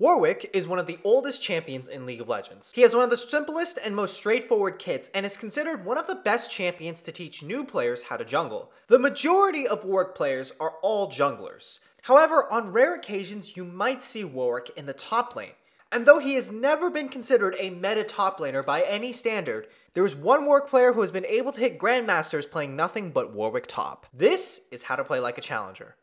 Warwick is one of the oldest champions in League of Legends. He has one of the simplest and most straightforward kits and is considered one of the best champions to teach new players how to jungle. The majority of Warwick players are all junglers. However, on rare occasions, you might see Warwick in the top lane. And though he has never been considered a meta top laner by any standard, there is one Warwick player who has been able to hit Grandmasters playing nothing but Warwick top. This is how to play like a challenger.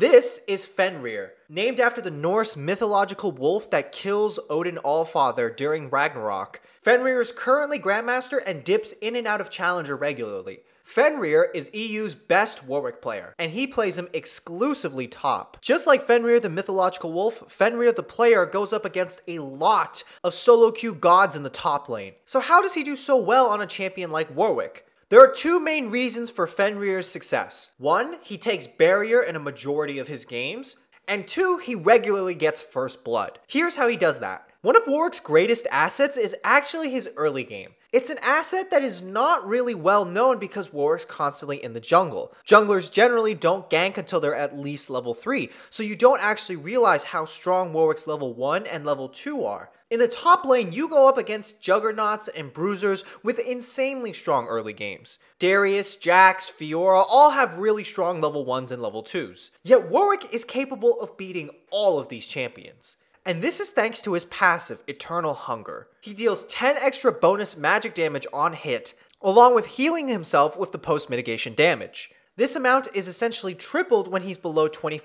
This is Fenrir, named after the Norse mythological wolf that kills Odin Allfather during Ragnarok. Fenrir is currently Grandmaster and dips in and out of Challenger regularly. Fenrir is EU's best Warwick player, and he plays him exclusively top. Just like Fenrir the mythological wolf, Fenrir the player goes up against a lot of solo queue gods in the top lane. So how does he do so well on a champion like Warwick? There are two main reasons for Fenrir's success. One, he takes barrier in a majority of his games, and two, he regularly gets first blood. Here's how he does that. One of Warwick's greatest assets is actually his early game. It's an asset that is not really well known because Warwick's constantly in the jungle. Junglers generally don't gank until they're at least level 3, so you don't actually realize how strong Warwick's level 1 and level 2 are. In the top lane, you go up against Juggernauts and Bruisers with insanely strong early games. Darius, Jax, Fiora all have really strong level 1s and level 2s. Yet Warwick is capable of beating all of these champions. And this is thanks to his passive, Eternal Hunger. He deals 10 extra bonus magic damage on hit, along with healing himself with the post mitigation damage. This amount is essentially tripled when he's below 25%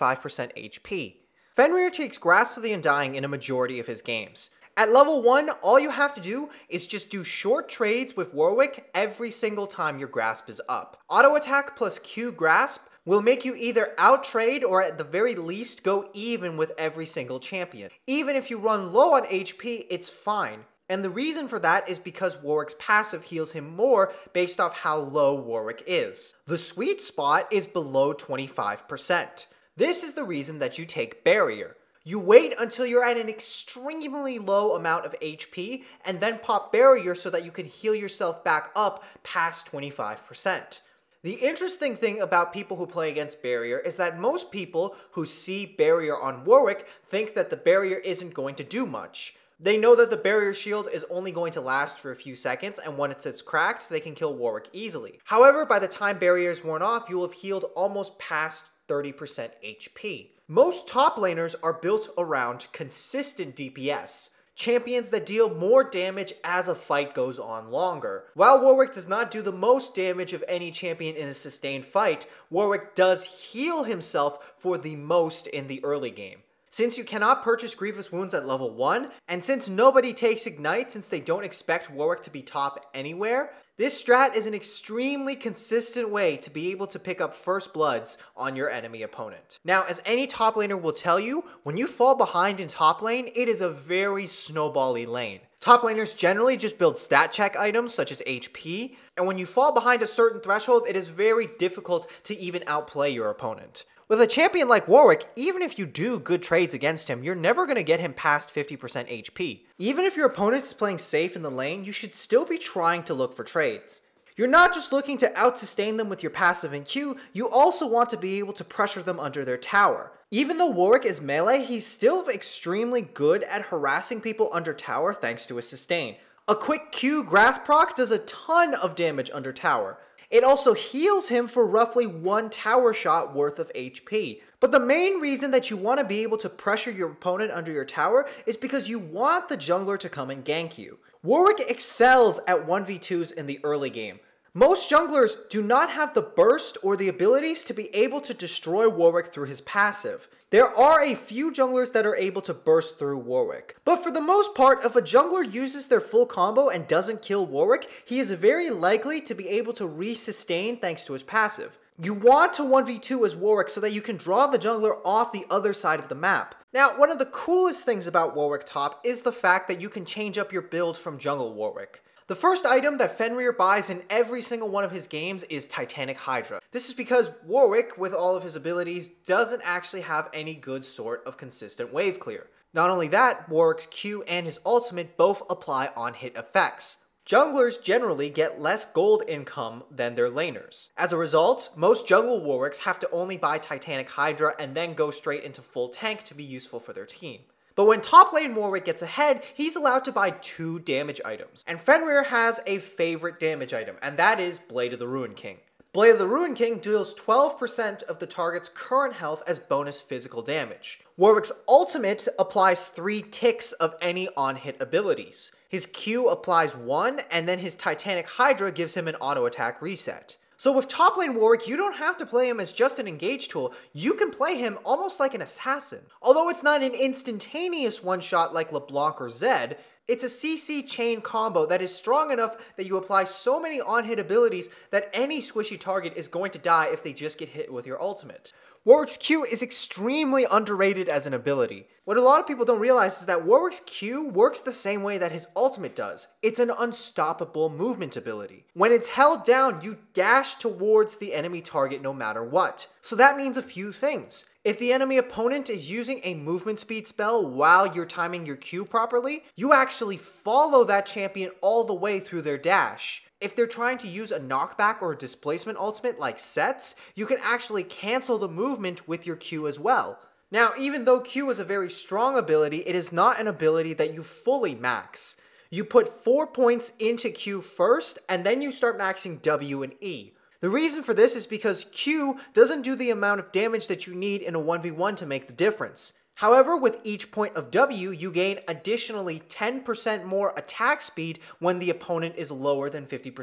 HP. Fenrir takes Grasp of the Undying in a majority of his games, at level one, all you have to do is just do short trades with Warwick every single time your grasp is up. Auto attack plus Q grasp will make you either outtrade or at the very least go even with every single champion. Even if you run low on HP, it's fine. And the reason for that is because Warwick's passive heals him more based off how low Warwick is. The sweet spot is below 25%. This is the reason that you take Barrier. You wait until you're at an extremely low amount of HP and then pop barrier so that you can heal yourself back up past 25%. The interesting thing about people who play against Barrier is that most people who see Barrier on Warwick think that the Barrier isn't going to do much. They know that the barrier shield is only going to last for a few seconds, and when it sits cracked, they can kill Warwick easily. However, by the time barrier is worn off, you will have healed almost past 30% HP. Most top laners are built around consistent DPS, champions that deal more damage as a fight goes on longer. While Warwick does not do the most damage of any champion in a sustained fight, Warwick does heal himself for the most in the early game. Since you cannot purchase Grievous Wounds at level 1, and since nobody takes Ignite since they don't expect Warwick to be top anywhere, this strat is an extremely consistent way to be able to pick up first bloods on your enemy opponent. Now, as any top laner will tell you, when you fall behind in top lane, it is a very snowbally lane. Top laners generally just build stat check items such as HP, and when you fall behind a certain threshold, it is very difficult to even outplay your opponent. With a champion like Warwick, even if you do good trades against him, you're never going to get him past 50% HP. Even if your opponent is playing safe in the lane, you should still be trying to look for trades. You're not just looking to out-sustain them with your passive and Q, you also want to be able to pressure them under their tower. Even though Warwick is melee, he's still extremely good at harassing people under tower thanks to his sustain. A quick Q grass proc does a ton of damage under tower. It also heals him for roughly one tower shot worth of HP. But the main reason that you want to be able to pressure your opponent under your tower is because you want the jungler to come and gank you. Warwick excels at 1v2s in the early game, most junglers do not have the burst or the abilities to be able to destroy Warwick through his passive. There are a few junglers that are able to burst through Warwick, but for the most part, if a jungler uses their full combo and doesn't kill Warwick, he is very likely to be able to re-sustain thanks to his passive. You want to 1v2 as Warwick so that you can draw the jungler off the other side of the map. Now, one of the coolest things about Warwick top is the fact that you can change up your build from jungle Warwick. The first item that Fenrir buys in every single one of his games is Titanic Hydra. This is because Warwick, with all of his abilities, doesn't actually have any good sort of consistent wave clear. Not only that, Warwick's Q and his ultimate both apply on hit effects. Junglers generally get less gold income than their laners. As a result, most jungle Warwicks have to only buy Titanic Hydra and then go straight into full tank to be useful for their team. But when top lane Warwick gets ahead, he's allowed to buy two damage items. And Fenrir has a favorite damage item, and that is Blade of the Ruin King. Blade of the Ruin King deals 12% of the target's current health as bonus physical damage. Warwick's ultimate applies 3 ticks of any on-hit abilities. His Q applies 1, and then his Titanic Hydra gives him an auto-attack reset. So with top lane Warwick, you don't have to play him as just an engage tool. You can play him almost like an assassin. Although it's not an instantaneous one-shot like LeBlanc or Zed, it's a CC chain combo that is strong enough that you apply so many on-hit abilities that any squishy target is going to die if they just get hit with your ultimate. Warwick's Q is extremely underrated as an ability. What a lot of people don't realize is that Warwick's Q works the same way that his ultimate does. It's an unstoppable movement ability. When it's held down, you dash towards the enemy target no matter what. So that means a few things. If the enemy opponent is using a movement speed spell while you're timing your Q properly, you actually follow that champion all the way through their dash. If they're trying to use a knockback or a displacement ultimate like sets, you can actually cancel the movement with your Q as well. Now, even though Q is a very strong ability, it is not an ability that you fully max. You put 4 points into Q first, and then you start maxing W and E. The reason for this is because Q doesn't do the amount of damage that you need in a 1v1 to make the difference. However, with each point of W, you gain additionally 10% more attack speed when the opponent is lower than 50%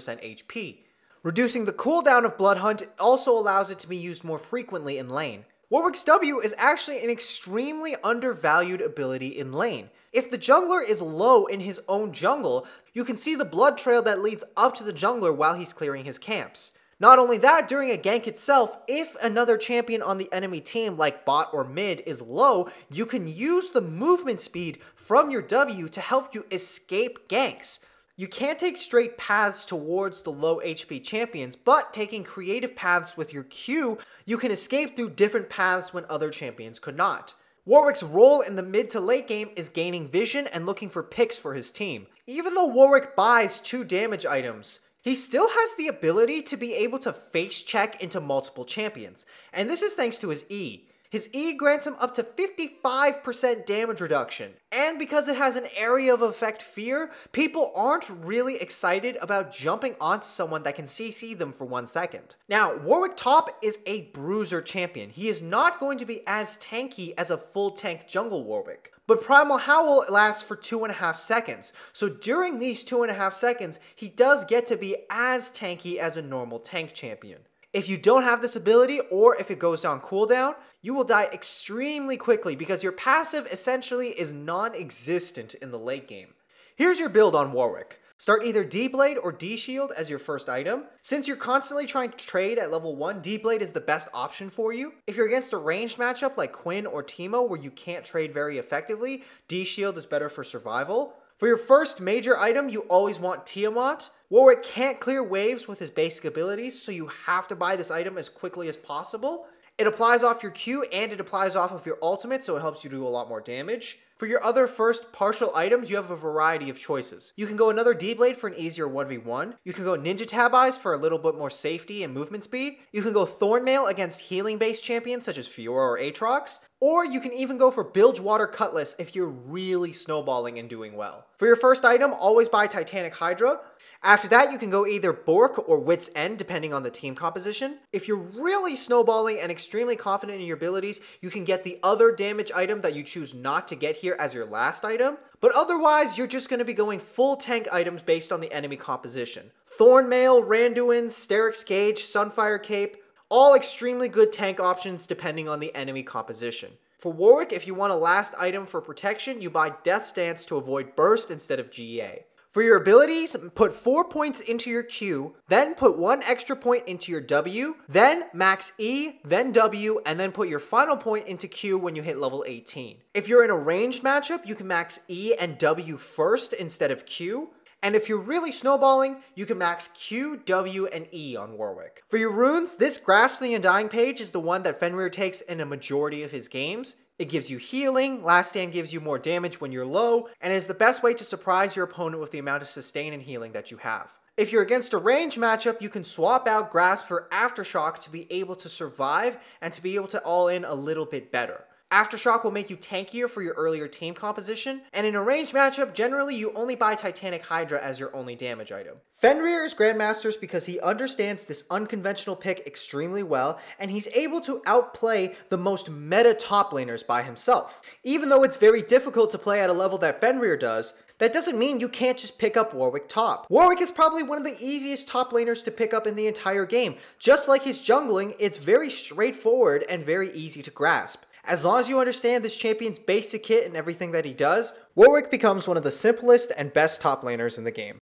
HP. Reducing the cooldown of Bloodhunt also allows it to be used more frequently in lane. Warwick's W is actually an extremely undervalued ability in lane. If the jungler is low in his own jungle, you can see the blood trail that leads up to the jungler while he's clearing his camps. Not only that, during a gank itself, if another champion on the enemy team, like bot or mid, is low, you can use the movement speed from your W to help you escape ganks. You can't take straight paths towards the low HP champions, but taking creative paths with your Q, you can escape through different paths when other champions could not. Warwick's role in the mid to late game is gaining vision and looking for picks for his team. Even though Warwick buys two damage items, he still has the ability to be able to face check into multiple champions, and this is thanks to his E. His E grants him up to 55% damage reduction, and because it has an area of effect fear, people aren't really excited about jumping onto someone that can CC them for one second. Now, Warwick Top is a bruiser champion. He is not going to be as tanky as a full tank jungle Warwick, but Primal Howl lasts for two and a half seconds. So during these two and a half seconds, he does get to be as tanky as a normal tank champion. If you don't have this ability, or if it goes on cooldown, you will die extremely quickly because your passive essentially is non-existent in the late game. Here's your build on Warwick. Start either D-Blade or D-Shield as your first item. Since you're constantly trying to trade at level 1, D-Blade is the best option for you. If you're against a ranged matchup like Quinn or Teemo where you can't trade very effectively, D-Shield is better for survival. For your first major item, you always want Tiamat. Warwick can't clear waves with his basic abilities, so you have to buy this item as quickly as possible. It applies off your Q and it applies off of your ultimate, so it helps you do a lot more damage. For your other first partial items, you have a variety of choices. You can go another D-Blade for an easier 1v1. You can go Ninja Tab Eyes for a little bit more safety and movement speed. You can go Thornmail against healing-based champions such as Fiora or Aatrox. Or you can even go for Bilgewater Cutlass if you're really snowballing and doing well. For your first item, always buy Titanic Hydra. After that, you can go either Bork or Wit's End, depending on the team composition. If you're really snowballing and extremely confident in your abilities, you can get the other damage item that you choose not to get here as your last item. But otherwise, you're just going to be going full tank items based on the enemy composition. Thornmail, Randuin, Steric's Gauge, Sunfire Cape, all extremely good tank options depending on the enemy composition. For Warwick, if you want a last item for protection, you buy Death Stance to avoid Burst instead of GA. For your abilities, put 4 points into your Q, then put 1 extra point into your W, then max E, then W, and then put your final point into Q when you hit level 18. If you're in a ranged matchup, you can max E and W first instead of Q, and if you're really snowballing, you can max Q, W, and E on Warwick. For your runes, this Grasp the Undying page is the one that Fenrir takes in a majority of his games. It gives you healing, Last Stand gives you more damage when you're low, and is the best way to surprise your opponent with the amount of sustain and healing that you have. If you're against a range matchup, you can swap out Grasp for Aftershock to be able to survive and to be able to all in a little bit better. Aftershock will make you tankier for your earlier team composition, and in a ranged matchup, generally you only buy Titanic Hydra as your only damage item. Fenrir is Grandmasters because he understands this unconventional pick extremely well, and he's able to outplay the most meta top laners by himself. Even though it's very difficult to play at a level that Fenrir does, that doesn't mean you can't just pick up Warwick top. Warwick is probably one of the easiest top laners to pick up in the entire game. Just like his jungling, it's very straightforward and very easy to grasp. As long as you understand this champion's basic kit and everything that he does, Warwick becomes one of the simplest and best top laners in the game.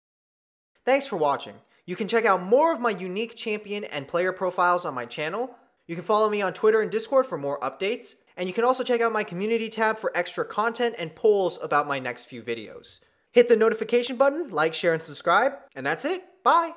Thanks for watching. You can check out more of my unique champion and player profiles on my channel. You can follow me on Twitter and Discord for more updates, and you can also check out my community tab for extra content and polls about my next few videos. Hit the notification button, like, share, and subscribe, and that's it. Bye!